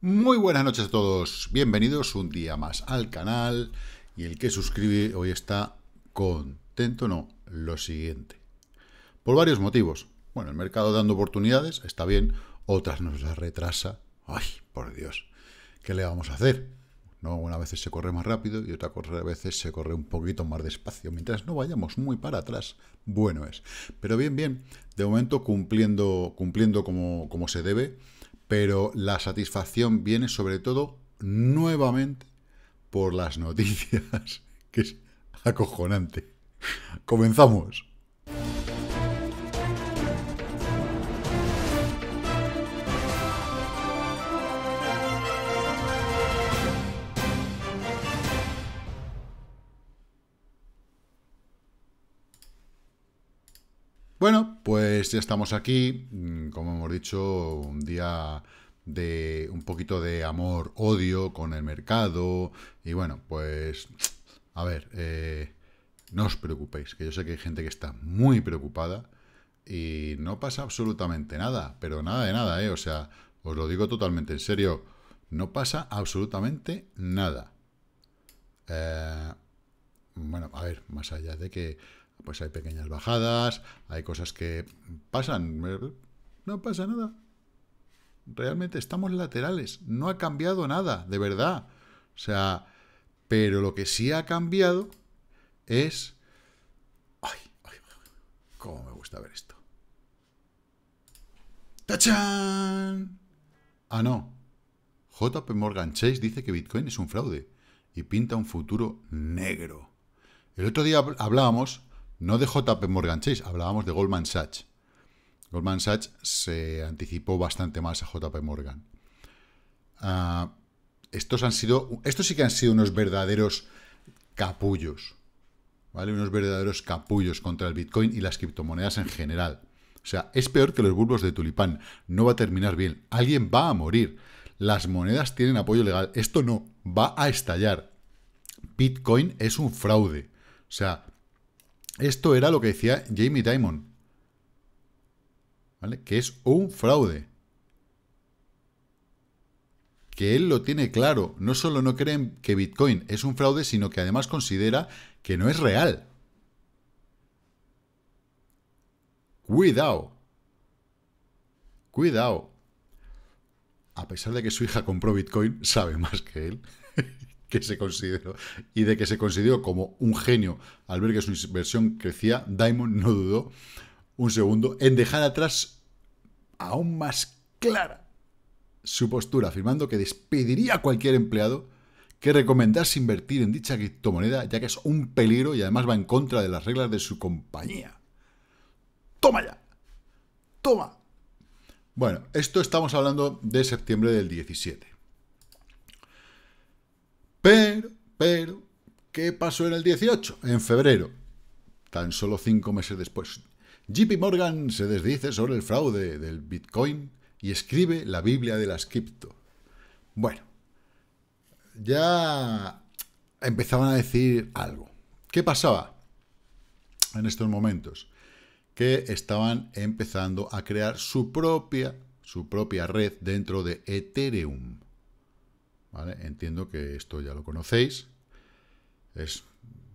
Muy buenas noches a todos, bienvenidos un día más al canal y el que suscribe hoy está contento, no, lo siguiente. Por varios motivos. Bueno, el mercado dando oportunidades, está bien, otras nos las retrasa. Ay, por Dios, ¿qué le vamos a hacer? No, una vez se corre más rápido y otra a veces se corre un poquito más despacio. Mientras no vayamos muy para atrás, bueno es. Pero bien, bien, de momento cumpliendo, cumpliendo como, como se debe pero la satisfacción viene sobre todo nuevamente por las noticias, que es acojonante. Comenzamos. Bueno, pues ya estamos aquí, mm, como hemos dicho, un día de un poquito de amor-odio con el mercado y bueno, pues a ver, eh, no os preocupéis, que yo sé que hay gente que está muy preocupada y no pasa absolutamente nada, pero nada de nada, ¿eh? O sea, os lo digo totalmente en serio, no pasa absolutamente nada. Eh, bueno, a ver, más allá de que pues hay pequeñas bajadas, hay cosas que pasan, eh, no pasa nada. Realmente estamos laterales, no ha cambiado nada, de verdad. O sea, pero lo que sí ha cambiado es... ¡Ay, ay, cómo me gusta ver esto! ¡Tachán! Ah, no. JP Morgan Chase dice que Bitcoin es un fraude y pinta un futuro negro. El otro día hablábamos no de JP Morgan Chase, hablábamos de Goldman Sachs. Goldman Sachs se anticipó bastante más a JP Morgan. Ah, estos han sido, estos sí que han sido unos verdaderos capullos, ¿vale? Unos verdaderos capullos contra el Bitcoin y las criptomonedas en general. O sea, es peor que los bulbos de tulipán. No va a terminar bien. Alguien va a morir. Las monedas tienen apoyo legal. Esto no. Va a estallar. Bitcoin es un fraude. O sea, esto era lo que decía Jamie Dimon. ¿Vale? Que es un fraude. Que él lo tiene claro. No solo no creen que Bitcoin es un fraude, sino que además considera que no es real. Cuidado. Cuidado. A pesar de que su hija compró Bitcoin, sabe más que él que se consideró y de que se consideró como un genio al ver que su inversión crecía, Diamond no dudó un segundo en dejar atrás aún más clara su postura, afirmando que despediría a cualquier empleado que recomendase invertir en dicha criptomoneda, ya que es un peligro y además va en contra de las reglas de su compañía. ¡Toma ya! ¡Toma! Bueno, esto estamos hablando de septiembre del 17. Pero, pero, ¿qué pasó en el 18? En febrero, tan solo cinco meses después. JP Morgan se desdice sobre el fraude del Bitcoin y escribe la Biblia de las cripto. Bueno, ya empezaban a decir algo. ¿Qué pasaba en estos momentos? Que estaban empezando a crear su propia, su propia red dentro de Ethereum. Entiendo que esto ya lo conocéis, es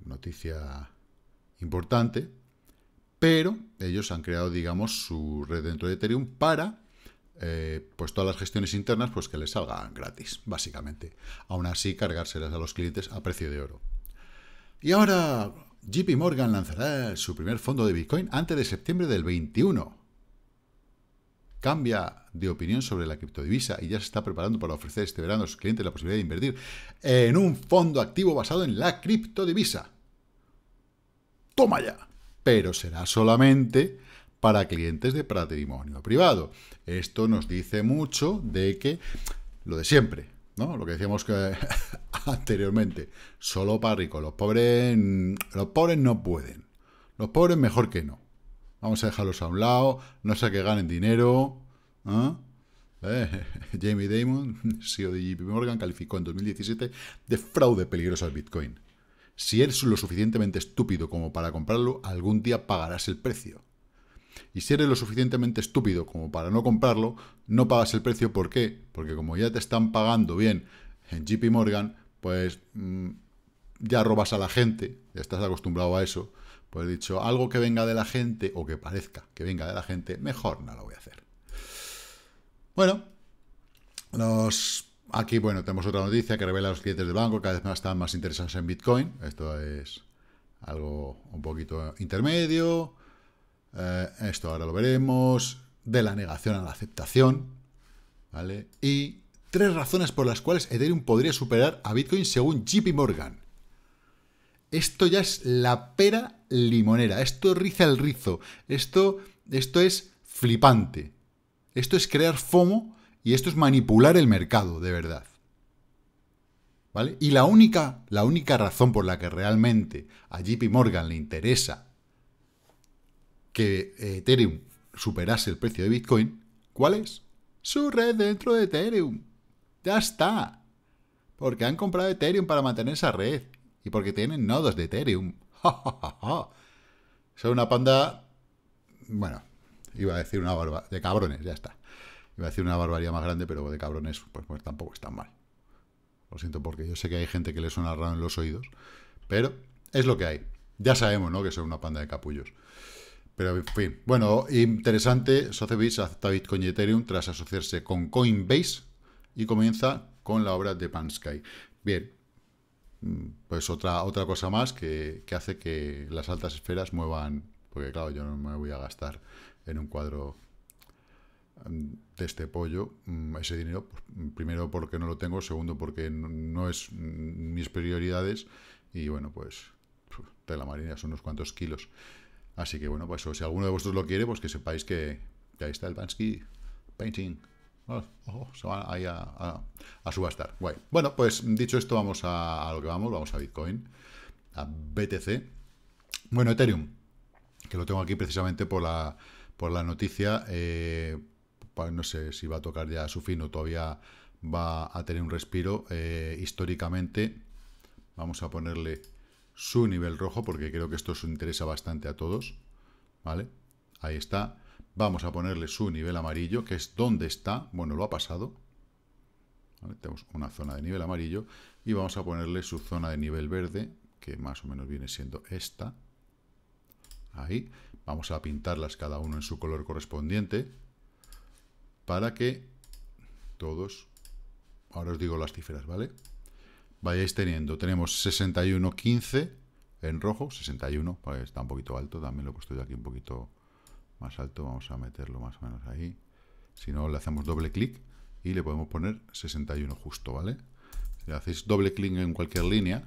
noticia importante, pero ellos han creado, digamos, su red dentro de Ethereum para eh, pues todas las gestiones internas pues que les salgan gratis, básicamente. Aún así, cargárselas a los clientes a precio de oro. Y ahora, JP Morgan lanzará su primer fondo de Bitcoin antes de septiembre del 21 cambia de opinión sobre la criptodivisa y ya se está preparando para ofrecer este verano a sus clientes la posibilidad de invertir en un fondo activo basado en la criptodivisa. ¡Toma ya! Pero será solamente para clientes de patrimonio privado. Esto nos dice mucho de que lo de siempre, ¿no? Lo que decíamos que anteriormente, solo para ricos. Los pobres, los pobres no pueden. Los pobres mejor que no vamos a dejarlos a un lado, no sea que ganen dinero. ¿ah? Eh, Jamie Damon, CEO de JP Morgan, calificó en 2017 de fraude peligroso al Bitcoin. Si eres lo suficientemente estúpido como para comprarlo, algún día pagarás el precio. Y si eres lo suficientemente estúpido como para no comprarlo, no pagas el precio. ¿Por qué? Porque como ya te están pagando bien en JP Morgan, pues mm, ya robas a la gente, ya estás acostumbrado a eso, pues he dicho, algo que venga de la gente o que parezca que venga de la gente, mejor no lo voy a hacer. Bueno, aquí bueno, tenemos otra noticia que revela los clientes del banco cada vez más están más interesados en Bitcoin. Esto es algo un poquito intermedio. Eh, esto ahora lo veremos. De la negación a la aceptación. Y tres razones por las cuales Ethereum podría superar a Bitcoin según JP Morgan. Esto ya es la pera limonera, esto riza el rizo, esto, esto es flipante, esto es crear FOMO y esto es manipular el mercado, de verdad. ¿Vale? Y la única, la única razón por la que realmente a JP Morgan le interesa que Ethereum superase el precio de Bitcoin, ¿cuál es? Su red dentro de Ethereum. Ya está. Porque han comprado Ethereum para mantener esa red. Y porque tienen nodos de Ethereum. ¡Ja, una panda... Bueno, iba a decir una barba... De cabrones, ya está. Iba a decir una barbaridad más grande, pero de cabrones pues, pues, tampoco es tan mal. Lo siento, porque yo sé que hay gente que le suena raro en los oídos. Pero es lo que hay. Ya sabemos, ¿no? Que son una panda de capullos. Pero, en fin. Bueno, interesante. Socebis acepta Bitcoin Ethereum tras asociarse con Coinbase y comienza con la obra de Pansky. Bien, Mm, pues otra, otra cosa más que, hace que las altas esferas muevan, porque claro, yo no me voy a gastar en un cuadro mm, de este pollo mm, ese dinero, pues, primero porque no lo tengo, segundo porque no es mis prioridades y bueno, pues de la marina son unos cuantos kilos. Así que bueno, pues si alguno de vosotros lo quiere, pues que sepáis que, ahí está el Bansky Painting. Ah, oh, se ahí a, subastar. Bueno, pues dicho esto, vamos a, lo que vamos. Vamos a Bitcoin, a BTC. Bueno, Ethereum, que lo tengo aquí precisamente por la, por la noticia. Eh, no sé si va a tocar ya su fin o todavía va a tener un respiro. Eh, históricamente, vamos a ponerle su nivel rojo porque creo que esto os interesa bastante a todos. ¿Vale? Ahí está. Vamos a ponerle su nivel amarillo, que es donde está. Bueno, lo ha pasado. Tenemos una zona de nivel amarillo. Y vamos a ponerle su zona de nivel verde, que más o menos viene siendo esta. Ahí. Vamos a pintarlas cada uno en su color correspondiente. Para que todos... Ahora os digo las cifras, ¿vale? Vayáis teniendo. Tenemos 61, 15 en rojo. 61, pues está un poquito alto. También lo he puesto yo aquí un poquito más alto, vamos a meterlo más o menos ahí. Si no, le hacemos doble clic y le podemos poner 61 justo, ¿vale? Si le hacéis doble clic en cualquier línea,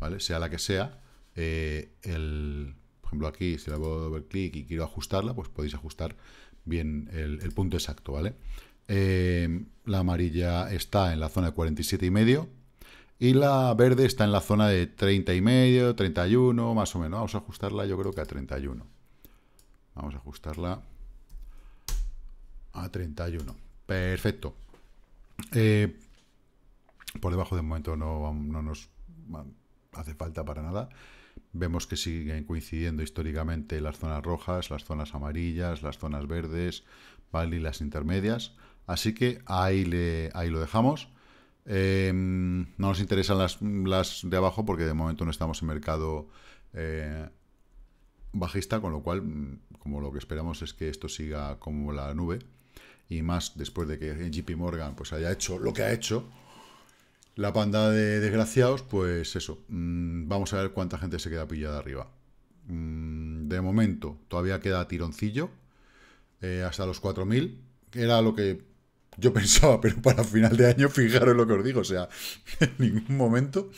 ¿vale? Sea la que sea, eh, el, por ejemplo aquí, si le hago doble clic y quiero ajustarla, pues podéis ajustar bien el, punto exacto, ¿vale? Eh, la amarilla está en la zona de 47 y medio y la verde está en la zona de 30 y medio, 31, más o menos. Vamos a ajustarla yo creo que a 31. Vamos a ajustarla a 31. Perfecto. Eh, por debajo de momento no, nos hace falta para nada. Vemos que siguen coincidiendo históricamente las zonas rojas, las zonas amarillas, las zonas verdes, ¿vale? Y las intermedias. Así que ahí, ahí lo dejamos. Em, no nos interesan las, las, de abajo porque de momento no estamos en mercado eh, bajista, con lo cual, mm, como lo que esperamos es que esto siga como la nube, y más después de que JP Morgan pues haya hecho lo que ha hecho, la panda de desgraciados, pues eso, mm, vamos a ver cuánta gente se queda pillada arriba. Mm, de momento, todavía queda tironcillo, eh, hasta los 4.000, que era lo que yo pensaba, pero para final de año, fijaros lo que os digo, o sea, en ningún momento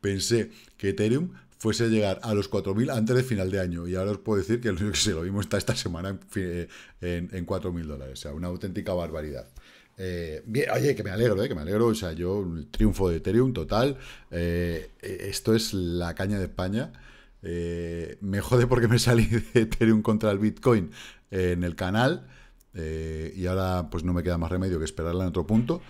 pensé que Ethereum fuese llegar a los 4.000 antes de final de año. Y ahora os puedo decir que lo único que se lo vimos está esta semana en, eh, en, 4.000 dólares. O sea, una auténtica barbaridad. Eh, oye, que me alegro, eh, que me alegro. O sea, yo, el triunfo de Ethereum total. Eh, esto es la caña de España. me jode porque me salí de Ethereum contra el Bitcoin en el canal. y ahora, pues no me queda más remedio que esperarla en otro punto.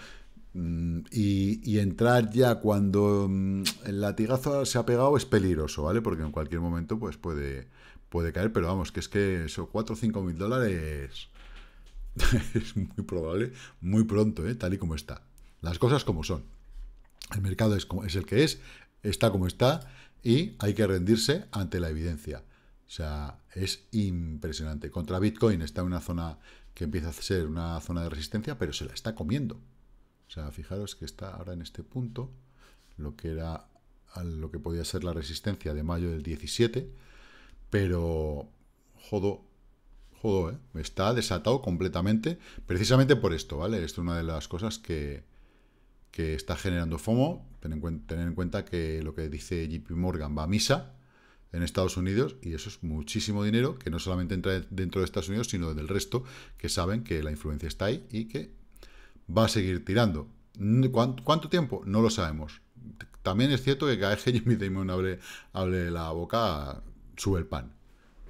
Mm, y, entrar ya cuando mm, el latigazo se ha pegado es peligroso, ¿vale? Porque en cualquier momento pues puede, puede caer, pero vamos, que es que eso, 4 o 5 mil dólares es muy probable, muy pronto, ¿eh? tal y como está. Las cosas como son. El mercado es, como, es el que es, está como está y hay que rendirse ante la evidencia. O sea, es impresionante. Contra Bitcoin está en una zona que empieza a ser una zona de resistencia, pero se la está comiendo. O sea, fijaros que está ahora en este punto, lo que era lo que podía ser la resistencia de mayo del 17, pero jodo, jodo, ¿eh? está desatado completamente, precisamente por esto, ¿vale? Esto es una de las cosas que, está generando FOMO, tener tener en cuenta que lo que dice JP Morgan va a misa en Estados Unidos y eso es muchísimo dinero que no solamente entra dentro de Estados Unidos, sino del resto, que saben que la influencia está ahí y que va a seguir tirando. ¿Cuánto tiempo? No lo sabemos. También es cierto que cada vez que Jimmy Damon abre, la boca, sube el pan.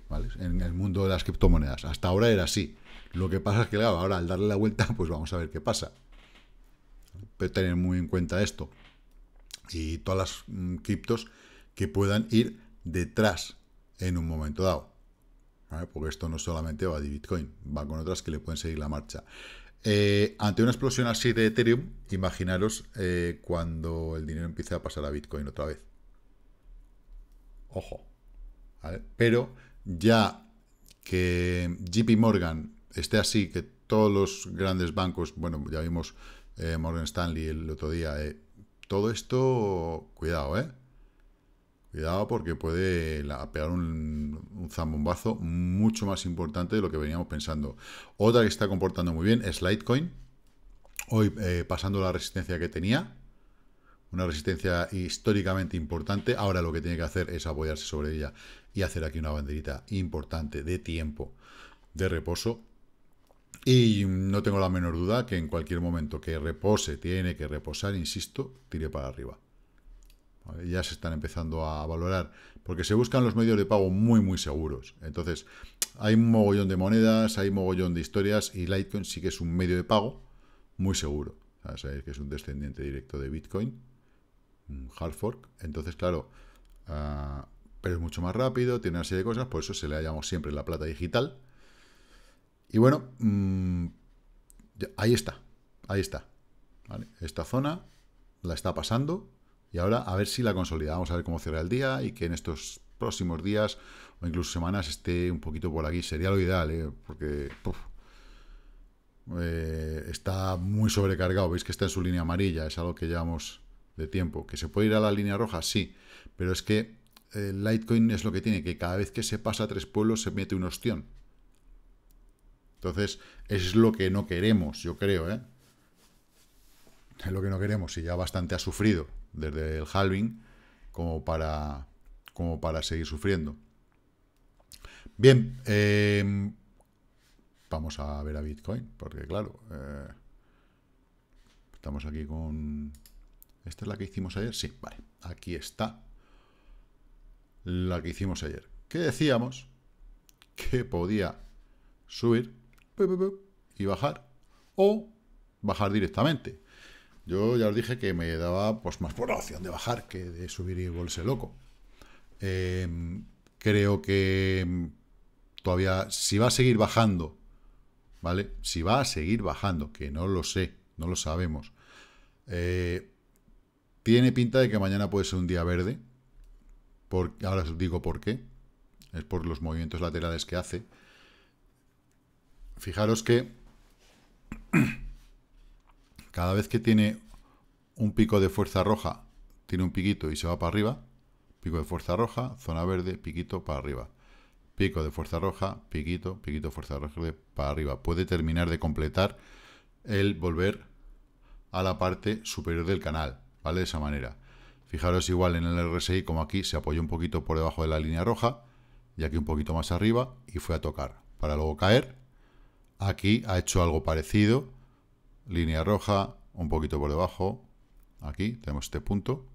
¿vale? En el mundo de las criptomonedas. Hasta ahora era así. Lo que pasa es que ahora al darle la vuelta, pues vamos a ver qué pasa. Pero tener muy en cuenta esto. Y todas las mm, criptos que puedan ir detrás en un momento dado. Porque esto no solamente va de Bitcoin, va con otras que le pueden seguir la marcha. Eh, ante una explosión así de Ethereum, imaginaros eh, cuando el dinero empiece a pasar a Bitcoin otra vez. Ojo. Pero ya que JP Morgan esté así, que todos los grandes bancos, bueno, ya vimos eh, Morgan Stanley el otro día, todo esto, cuidado, ¿eh? Cuidado porque puede pegar un, zambombazo mucho más importante de lo que veníamos pensando. Otra que está comportando muy bien es Litecoin. Hoy eh, pasando la resistencia que tenía. Una resistencia históricamente importante. Ahora lo que tiene que hacer es apoyarse sobre ella y hacer aquí una banderita importante de tiempo de reposo. Y no tengo la menor duda que en cualquier momento que repose, tiene que reposar, insisto, tire para arriba ya se están empezando a valorar, porque se buscan los medios de pago muy, muy seguros. Entonces, hay un mogollón de monedas, hay un mogollón de historias, y Litecoin sí que es un medio de pago muy seguro. Sabéis que es un descendiente directo de Bitcoin, un hard fork. Entonces, claro, ah, pero es mucho más rápido, tiene una serie de cosas, por eso se le llamamos siempre la plata digital. Y bueno, mm, ahí está, ahí está. Esta zona la está pasando, y ahora a ver si la consolidamos, a ver cómo cierra el día y que en estos próximos días o incluso semanas esté un poquito por aquí. Sería lo ideal, ¿eh? porque eh, está muy sobrecargado. Veis que está en su línea amarilla, es algo que llevamos de tiempo. ¿Que se puede ir a la línea roja? Sí, pero es que eh, Litecoin es lo que tiene, que cada vez que se pasa a tres pueblos se mete un ostión. Entonces, es lo que no queremos, yo creo, Es lo que no queremos, y ya bastante ha sufrido desde el halving, como para, como para seguir sufriendo. Bien, em, vamos a ver a Bitcoin, porque claro, eh, estamos aquí con... ¿Esta es la que hicimos ayer? Sí, vale, aquí está la que hicimos ayer. Que decíamos que podía subir y bajar o bajar directamente. Yo ya os dije que me daba pues, más por la opción de bajar que de subir y volverse loco. Em, creo que em, todavía, si va a seguir bajando, ¿vale? Si va a seguir bajando, que no lo sé, no lo sabemos. Eh, tiene pinta de que mañana puede ser un día verde. ahora os digo por qué. Es por los movimientos laterales que hace. Fijaros que cada vez que tiene un pico de fuerza roja, tiene un piquito y se va para arriba. Pico de fuerza roja, zona verde, piquito para arriba. Pico de fuerza roja, piquito, piquito fuerza roja para arriba. Puede terminar de completar el volver a la parte superior del canal, ¿vale? De esa manera. Fijaros igual en el RSI como aquí se apoyó un poquito por debajo de la línea roja y aquí un poquito más arriba y fue a tocar para luego caer. Aquí ha hecho algo parecido línea roja, un poquito por debajo, aquí tenemos este punto,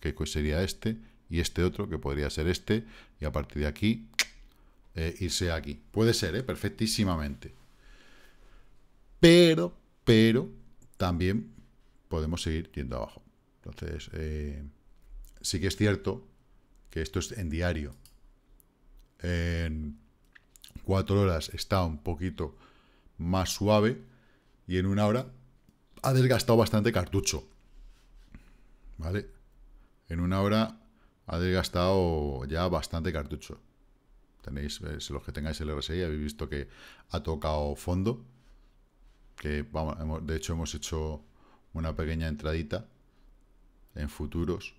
que sería este, y este otro, que podría ser este, y a partir de aquí, eh, irse aquí. Puede ser, eh, perfectísimamente. Pero, pero, también podemos seguir yendo abajo. Entonces, eh, sí que es cierto que esto es en diario. En cuatro horas está un poquito más suave, y en una hora ha desgastado bastante cartucho. ¿Vale? En una hora ha desgastado ya bastante cartucho. Tenéis, eh, los que tengáis el RSI, habéis visto que ha tocado fondo. Que vamos, de hecho hemos hecho una pequeña entradita en futuros.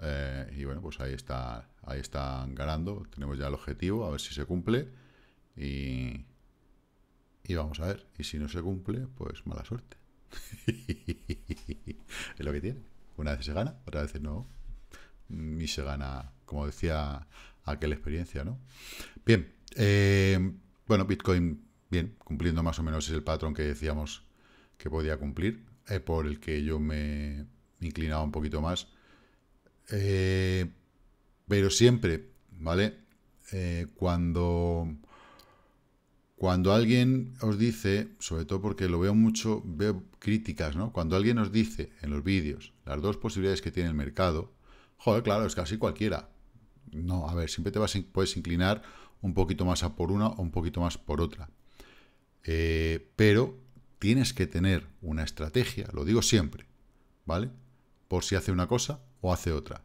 Eh, y bueno, pues ahí está, ahí están ganando. Tenemos ya el objetivo, a ver si se cumple. Y, y vamos a ver. Y si no se cumple, pues mala suerte. es lo que tiene. Una vez se gana, otra vez no. Y se gana, como decía aquella experiencia, ¿no? Bien, eh, bueno, Bitcoin, bien, cumpliendo más o menos es el patrón que decíamos que podía cumplir, eh, por el que yo me inclinaba un poquito más. Eh, pero siempre, ¿vale? cuando cuando alguien os dice, sobre todo porque lo veo mucho, veo críticas, ¿no? Cuando alguien os dice en los vídeos las dos posibilidades que tiene el mercado, joder, claro, es casi cualquiera. No, a ver, siempre te vas, puedes inclinar un poquito más a por una o un poquito más por otra. Eh, pero tienes que tener una estrategia, lo digo siempre, ¿vale? Por si hace una cosa o hace otra.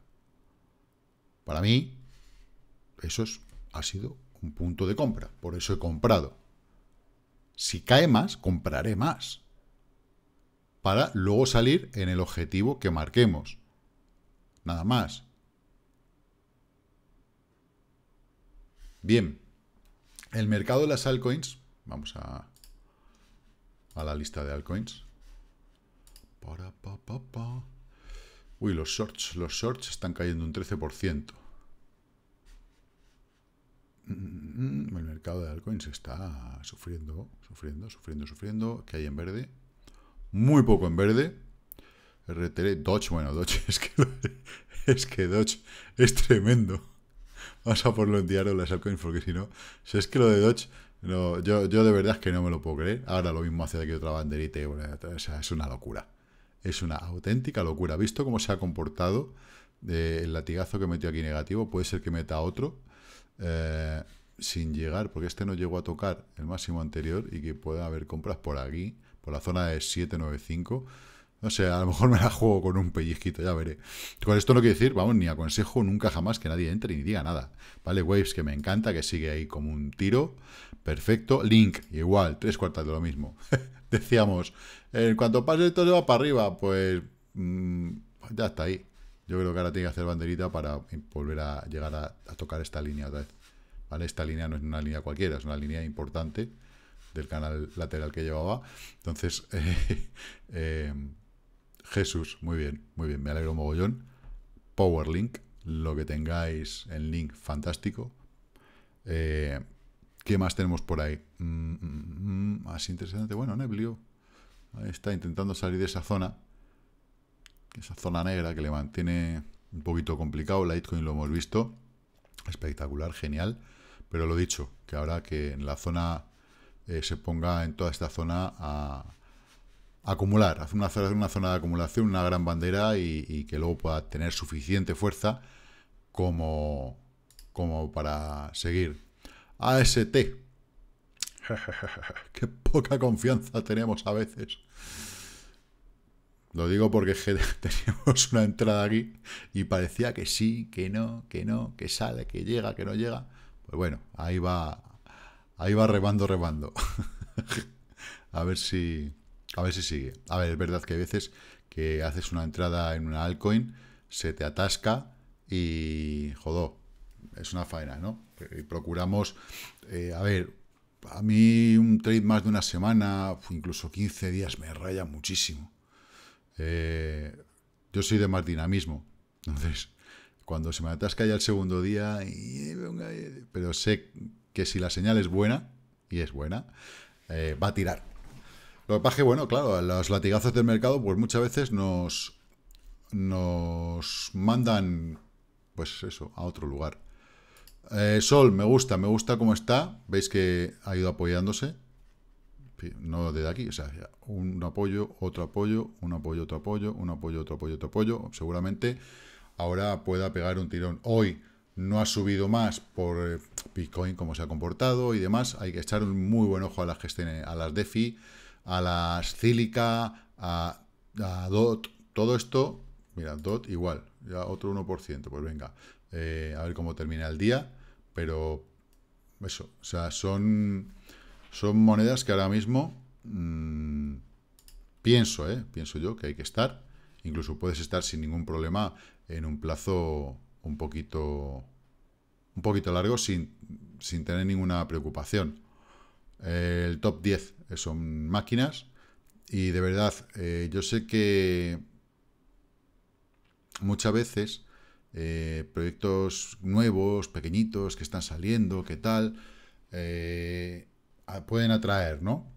Para mí, eso ha sido un punto de compra, por eso he comprado. Si cae más, compraré más. Para luego salir en el objetivo que marquemos. Nada más. Bien. El mercado de las altcoins. Vamos a, a la lista de altcoins. Uy, los shorts. Los shorts están cayendo un 13%. Mm, el mercado de altcoins está sufriendo, sufriendo, sufriendo, sufriendo. ¿Qué hay en verde? Muy poco en verde. RTL, Dodge, bueno, Dodge, es que, es que Dodge es tremendo. Vamos a por en diario las altcoins, porque si no, si es que lo de Dodge, yo, de verdad es que no me lo puedo creer. Ahora lo mismo hace de aquí otra banderita y o sea, es una locura. Es una auténtica locura. ¿Visto cómo se ha comportado? Eh, el latigazo que metió aquí negativo? Puede ser que meta otro. Eh, sin llegar, porque este no llegó a tocar el máximo anterior y que pueda haber compras por aquí, por la zona de 795. No sé, a lo mejor me la juego con un pellizquito, ya veré. Con esto no quiero decir, vamos, ni aconsejo nunca jamás que nadie entre ni diga nada. Vale, Waves, que me encanta, que sigue ahí como un tiro. Perfecto. Link, igual, tres cuartas de lo mismo. Decíamos, en eh, cuanto pase esto se va para arriba, pues mm, ya está ahí. Yo creo que ahora tiene que hacer banderita para volver a llegar a, a tocar esta línea otra vez. Esta línea no es una línea cualquiera, es una línea importante del canal lateral que llevaba. Entonces, eh, eh, Jesús, muy bien, muy bien, me alegro mogollón. Powerlink, lo que tengáis en link, fantástico. Eh, ¿Qué más tenemos por ahí? Mm, mm, mm, más interesante, bueno, Neblio está intentando salir de esa zona, esa zona negra que le mantiene un poquito complicado. Litecoin lo hemos visto, espectacular, genial. Pero lo dicho, que ahora que en la zona eh, se ponga en toda esta zona a, acumular, hacer una, una, zona de acumulación, una gran bandera y, que luego pueda tener suficiente fuerza como, como para seguir. AST. Qué poca confianza tenemos a veces. Lo digo porque teníamos una entrada aquí y parecía que sí, que no, que no, que sale, que llega, que no llega bueno, ahí va, ahí va rebando, rebando. a ver si, a ver si sigue. A ver, es verdad que hay veces que haces una entrada en una altcoin, se te atasca y jodó. Es una faena, ¿no? Y procuramos, eh, a ver, a mí un trade más de una semana, incluso 15 días, me raya muchísimo. Eh, yo soy de más dinamismo. Entonces, cuando se me atasca ya el segundo día, pero sé que si la señal es buena, y es buena, eh, va a tirar. Lo que pasa es que, bueno, claro, los latigazos del mercado, pues muchas veces nos, nos mandan, pues eso, a otro lugar. Eh, Sol, me gusta, me gusta cómo está. Veis que ha ido apoyándose. No desde aquí, o sea, un apoyo, otro apoyo, un apoyo, otro apoyo, un apoyo, otro apoyo, otro apoyo. Seguramente ahora pueda pegar un tirón. Hoy no ha subido más por eh, Bitcoin, como se ha comportado y demás. Hay que echar un muy buen ojo a las, gestiones, a las DeFi, a las Cílica, a, DOT. Todo esto, mira, DOT igual, ya otro 1%. Pues venga, eh, a ver cómo termina el día. Pero eso, o sea, son, son monedas que ahora mismo mm, pienso, eh, pienso yo que hay que estar Incluso puedes estar sin ningún problema en un plazo un poquito, un poquito largo sin, sin tener ninguna preocupación. El top 10 eh, son máquinas y de verdad eh, yo sé que muchas veces eh, proyectos nuevos, pequeñitos, que están saliendo, que tal, pueden atraer, ¿no?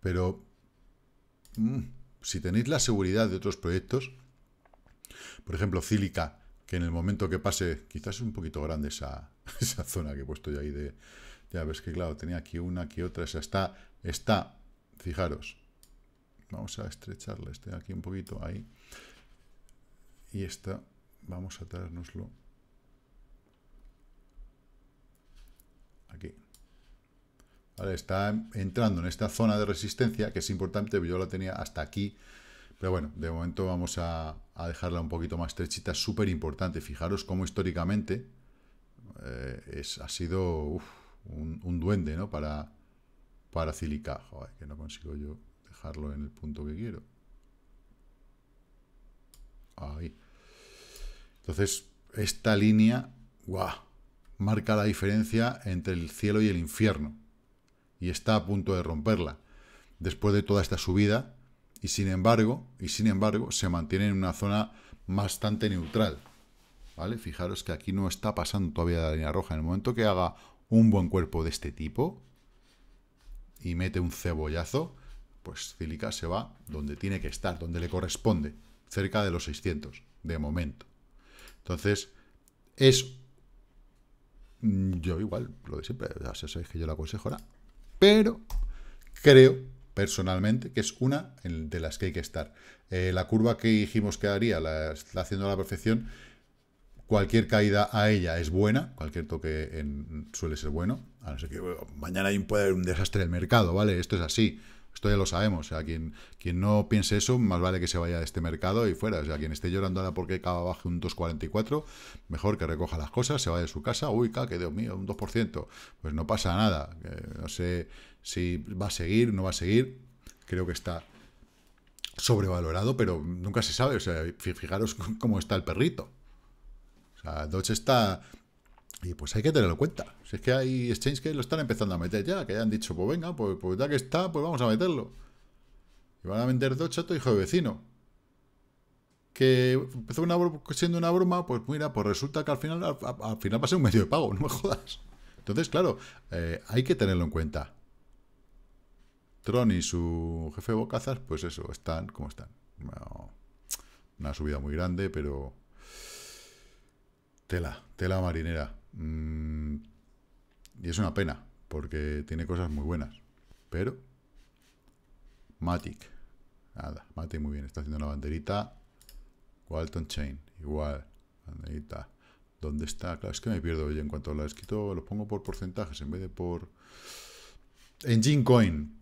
Pero mm, si tenéis la seguridad de otros proyectos, por ejemplo, Cílica, que en el momento que pase, quizás es un poquito grande esa, esa zona que he puesto yo ahí de... Ya ves que, claro, tenía aquí una, aquí otra, esa está, está, fijaros, vamos a estrecharla, este aquí un poquito, ahí, y esta, vamos a traernoslo. aquí, Está entrando en esta zona de resistencia, que es importante, yo la tenía hasta aquí, pero bueno, de momento vamos a, dejarla un poquito más estrechita, súper importante. Fijaros cómo históricamente eh, es, ha sido un, duende, Para, para Cilica. que no consigo yo dejarlo en el punto que quiero. Ahí. Entonces, esta línea, Marca la diferencia entre el cielo y el infierno y está a punto de romperla después de toda esta subida y sin embargo, y sin embargo se mantiene en una zona bastante neutral. ¿Vale? Fijaros que aquí no está pasando todavía la línea roja. En el momento que haga un buen cuerpo de este tipo y mete un cebollazo, pues Cílica se va donde tiene que estar, donde le corresponde, cerca de los 600, de momento. Entonces, es... Yo igual, lo de siempre, ya sabéis que yo la aconsejo pero creo personalmente que es una de las que hay que estar. Eh, la curva que dijimos que haría, la está haciendo a la perfección, cualquier caída a ella es buena, cualquier toque suele ser bueno, a no ser que mañana puede haber un desastre del mercado, ¿vale? Esto es así, esto ya lo sabemos. O sea, quien, quien no piense eso, más vale que se vaya de este mercado y fuera. O sea, quien esté llorando ahora porque acaba bajo un 2,44, mejor que recoja las cosas, se vaya de su casa. Uy, ca que Dios mío, un 2%. Pues no pasa nada. no sé si va a seguir, no va a seguir. Creo que está sobrevalorado, pero nunca se sabe. O sea, fijaros cómo está el perrito. O sea, Dodge está y pues hay que tenerlo en cuenta. Si es que hay exchange que lo están empezando a meter ya, que ya han dicho, pues venga, pues, pues, ya que está, pues vamos a meterlo. Y van a vender dos chatos, hijo de vecino. Que empezó una siendo una broma, pues mira, pues resulta que al final, al, final va ser un medio de pago, no me jodas. Entonces, claro, eh, hay que tenerlo en cuenta. Tron y su jefe Bocazas, pues eso, están como están. una subida muy grande, pero... Tela, tela marinera. Mm, y es una pena, porque tiene cosas muy buenas. Pero, Matic. Nada, Matic muy bien, está haciendo una banderita. Walton Chain, igual. Banderita. ¿Dónde está? Claro, es que me pierdo yo en cuanto lo he escrito Lo pongo por porcentajes en vez de por... En Gincoin.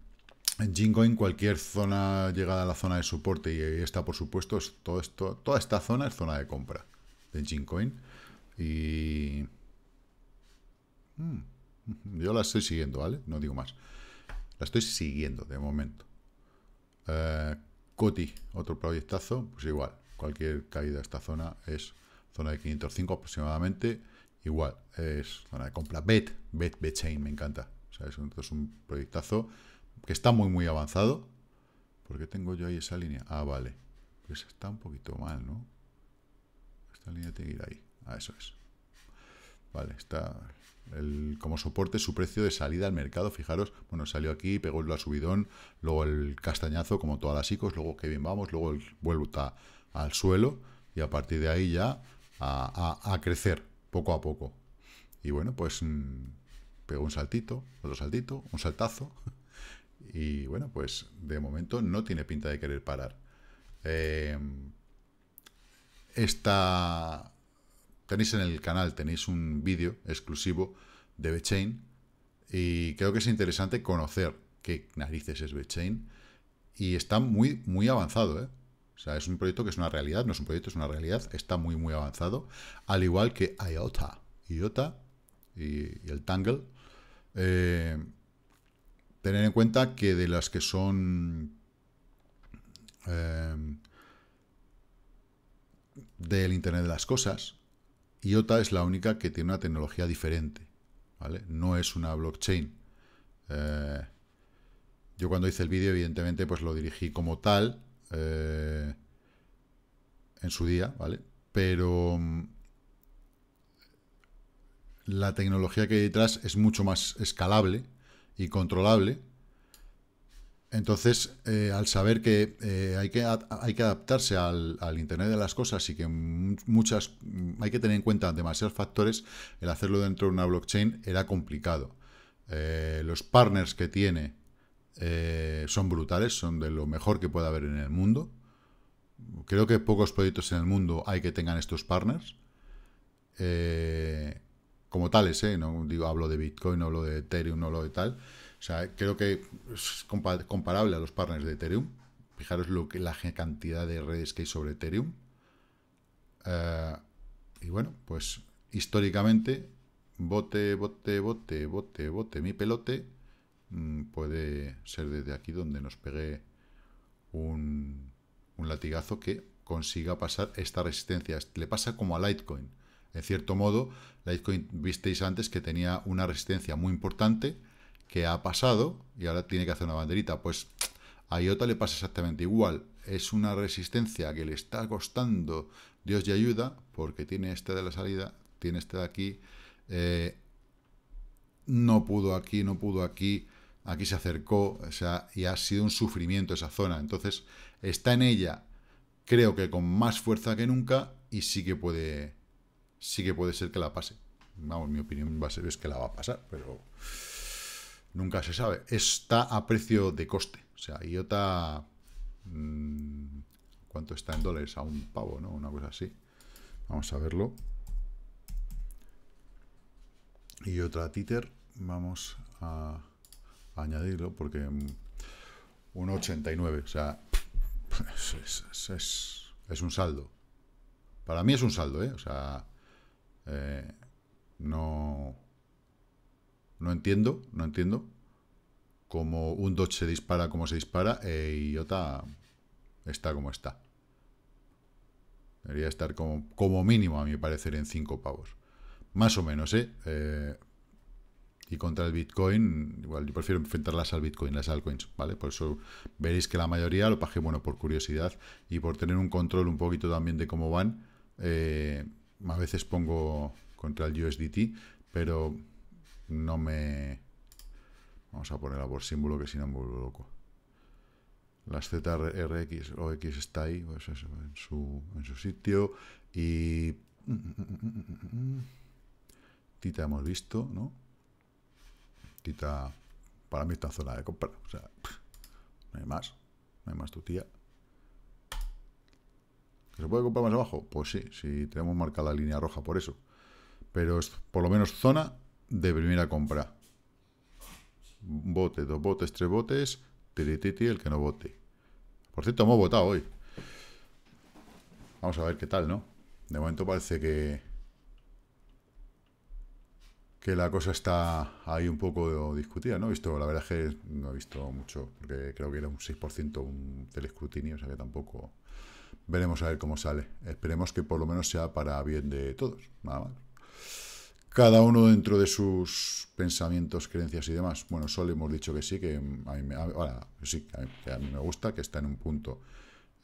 En Gincoin cualquier zona llegada a la zona de soporte y está por supuesto, es todo esto, toda esta zona es zona de compra de Coin Y Mm, yo la estoy siguiendo, ¿vale? No digo más. La estoy siguiendo de momento. Eh, Coti, otro proyectazo, pues igual. Cualquier caída a esta zona es zona de 505 aproximadamente. Igual, es zona de compra. Bet, Bet, betchain, me encanta. O sea, es un, es un proyectazo que está muy, muy avanzado. ¿Por qué tengo yo ahí esa línea? Ah, vale. Pues está un poquito mal, ¿no? Esta línea tiene que ir ahí. Ah, eso es. Vale, está como soporte su precio de salida al mercado. Fijaros, bueno, salió aquí, pegó el subidón, luego el castañazo como todas las ICOs, luego que bien vamos, luego el vuelta al suelo y a partir de ahí ya a, crecer poco a poco. Y bueno, pues mm, pegó un saltito, otro saltito, un saltazo. Y bueno, pues de momento no tiene pinta de querer parar. Eh, esta tenéis en el canal, tenéis un vídeo exclusivo de VeChain y creo que es interesante conocer qué narices es VeChain y está muy, muy avanzado, ¿eh? O sea, es un proyecto que es una realidad, no es un proyecto, es una realidad, está muy, muy avanzado, al igual que IOTA, IOTA y, el Tangle. Eh, tener en cuenta que de las que son eh, del Internet de las Cosas, IOTA es la única que tiene una tecnología diferente, ¿vale? No es una blockchain. Eh, yo cuando hice el vídeo, evidentemente, pues lo dirigí como tal eh, en su día, ¿vale? Pero mm, la tecnología que hay detrás es mucho más escalable y controlable entonces, eh, al saber que, eh, hay, que adaptarse al, Internet de las cosas y que muchas hay que tener en cuenta demasiados factores, el hacerlo dentro de una blockchain era complicado. Eh, los partners que tiene son brutales, son de lo mejor que puede haber en el mundo. Creo que pocos proyectos en el mundo hay que tengan estos partners. como tales, no digo, hablo de Bitcoin, hablo de Ethereum, no hablo de tal. O sea, creo que es comparable a los partners de Ethereum. Fijaros lo que, la cantidad de redes que hay sobre Ethereum. Eh, y bueno, pues históricamente, bote, bote, bote, bote, bote, mi pelote, mm, puede ser desde aquí donde nos pegué un latigazo que consiga pasar esta resistencia. Le pasa como a Litecoin. En cierto modo, Litecoin visteis antes que tenía una resistencia muy importante que ha pasado y ahora tiene que hacer una banderita. Pues a IOTA le pasa exactamente igual. Es una resistencia que le está costando Dios y ayuda, porque tiene este de la salida, tiene este de aquí, eh, no pudo aquí, no pudo aquí, aquí se acercó, o sea, y ha sido un sufrimiento esa zona. Entonces, está en ella, creo que con más fuerza que nunca, y sí que puede, sí que puede ser que la pase. Vamos, mi opinión va a ser, es que la va a pasar, pero nunca se sabe. Está a precio de coste. O sea, y IOTA... Mm, ¿Cuánto está en dólares? A un pavo, ¿no? Una cosa así. Vamos a verlo. Y otra títer. Vamos a añadirlo porque... 1,89. Mm, o sea, es, un saldo. Para mí es un saldo, ¿eh? O sea, eh, no... No entiendo, no entiendo cómo un Dodge se dispara como se dispara y e otra está como está. Debería estar como, como mínimo, a mi parecer, en 5 pavos. Más o menos, ¿eh? ¿eh? Y contra el Bitcoin, igual yo prefiero enfrentarlas al Bitcoin, las altcoins, ¿vale? Por eso veréis que la mayoría lo paje, bueno, por curiosidad y por tener un control un poquito también de cómo van. Eh, a veces pongo contra el USDT, pero no me... Vamos a ponerla por símbolo que si no me vuelvo loco. Las ZRX o X está ahí, pues en su, sitio. Y... Mm, mm, mm, Tita hemos visto, ¿no? Tita, para mí está zona de compra. O sea, no hay más. No hay más tu tía. se puede comprar más abajo? Pues sí, si tenemos marcada la línea roja por eso. Pero es por lo menos zona de primera compra. Bote, dos botes, tres botes, tirititi, el que no vote. Por cierto, hemos votado hoy. Vamos a ver qué tal, ¿no? De momento parece que... Que la cosa está ahí un poco discutida, ¿no? He visto, la verdad es que no he visto mucho, porque creo que era un 6% un telescrutinio, o sea que tampoco... Veremos a ver cómo sale. Esperemos que por lo menos sea para bien de todos, nada más cada uno dentro de sus pensamientos, creencias y demás. Bueno, solo hemos dicho que sí, que a mí me, sí, me gusta, que está en un punto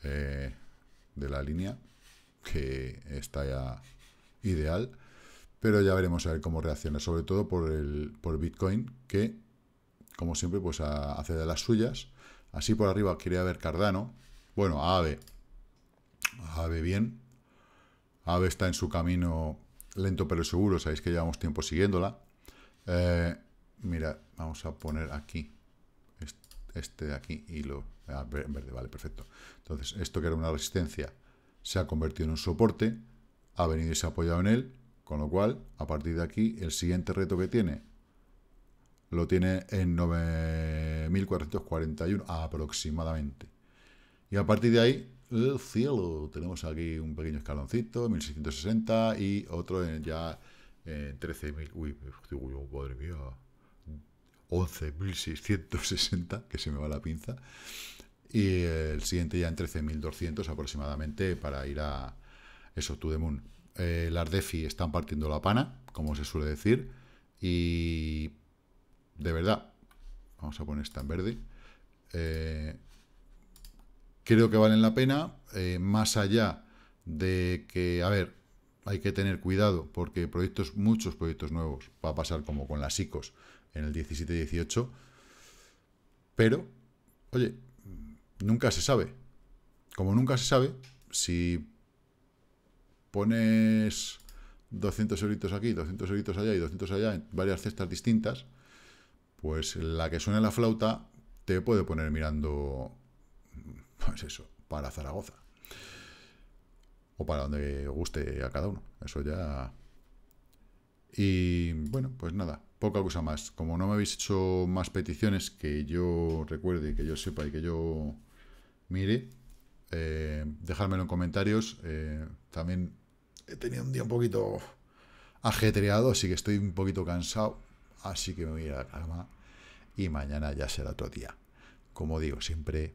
eh, de la línea que está ya ideal, pero ya veremos a ver cómo reacciona, sobre todo por, el, Bitcoin, que como siempre pues hace de las suyas. Así por arriba quería ver Cardano, bueno, AVE, AVE bien, AVE está en su camino lento pero seguro, sabéis que llevamos tiempo siguiéndola. Eh, mira, vamos a poner aquí, este de aquí y lo... Ah, verde, vale, perfecto. Entonces, esto que era una resistencia se ha convertido en un soporte, ha venido y se ha apoyado en él, con lo cual, a partir de aquí, el siguiente reto que tiene lo tiene en 9.441 aproximadamente. Y a partir de ahí el cielo, tenemos aquí un pequeño escaloncito, 1660 y otro ya en 13.000, uy, uy, madre mía, 11.660, que se me va la pinza, y el siguiente ya en 13.200 aproximadamente para ir a eso, to the moon. Eh, las DeFi están partiendo la pana, como se suele decir, y de verdad, vamos a poner esta en verde, eh, creo que valen la pena, eh, más allá de que, a ver, hay que tener cuidado, porque proyectos, muchos proyectos nuevos, va a pasar como con las ICOs en el 17-18, pero, oye, nunca se sabe. Como nunca se sabe, si pones 200 euros aquí, 200 euros allá y 200 allá en varias cestas distintas, pues la que suena la flauta te puede poner mirando es eso, para Zaragoza. O para donde guste a cada uno. Eso ya... Y bueno, pues nada, poca cosa más. Como no me habéis hecho más peticiones que yo recuerde, que yo sepa y que yo mire, eh, dejármelo en comentarios. Eh, también he tenido un día un poquito ajetreado, así que estoy un poquito cansado. Así que me voy a a la cama y mañana ya será otro día. Como digo siempre,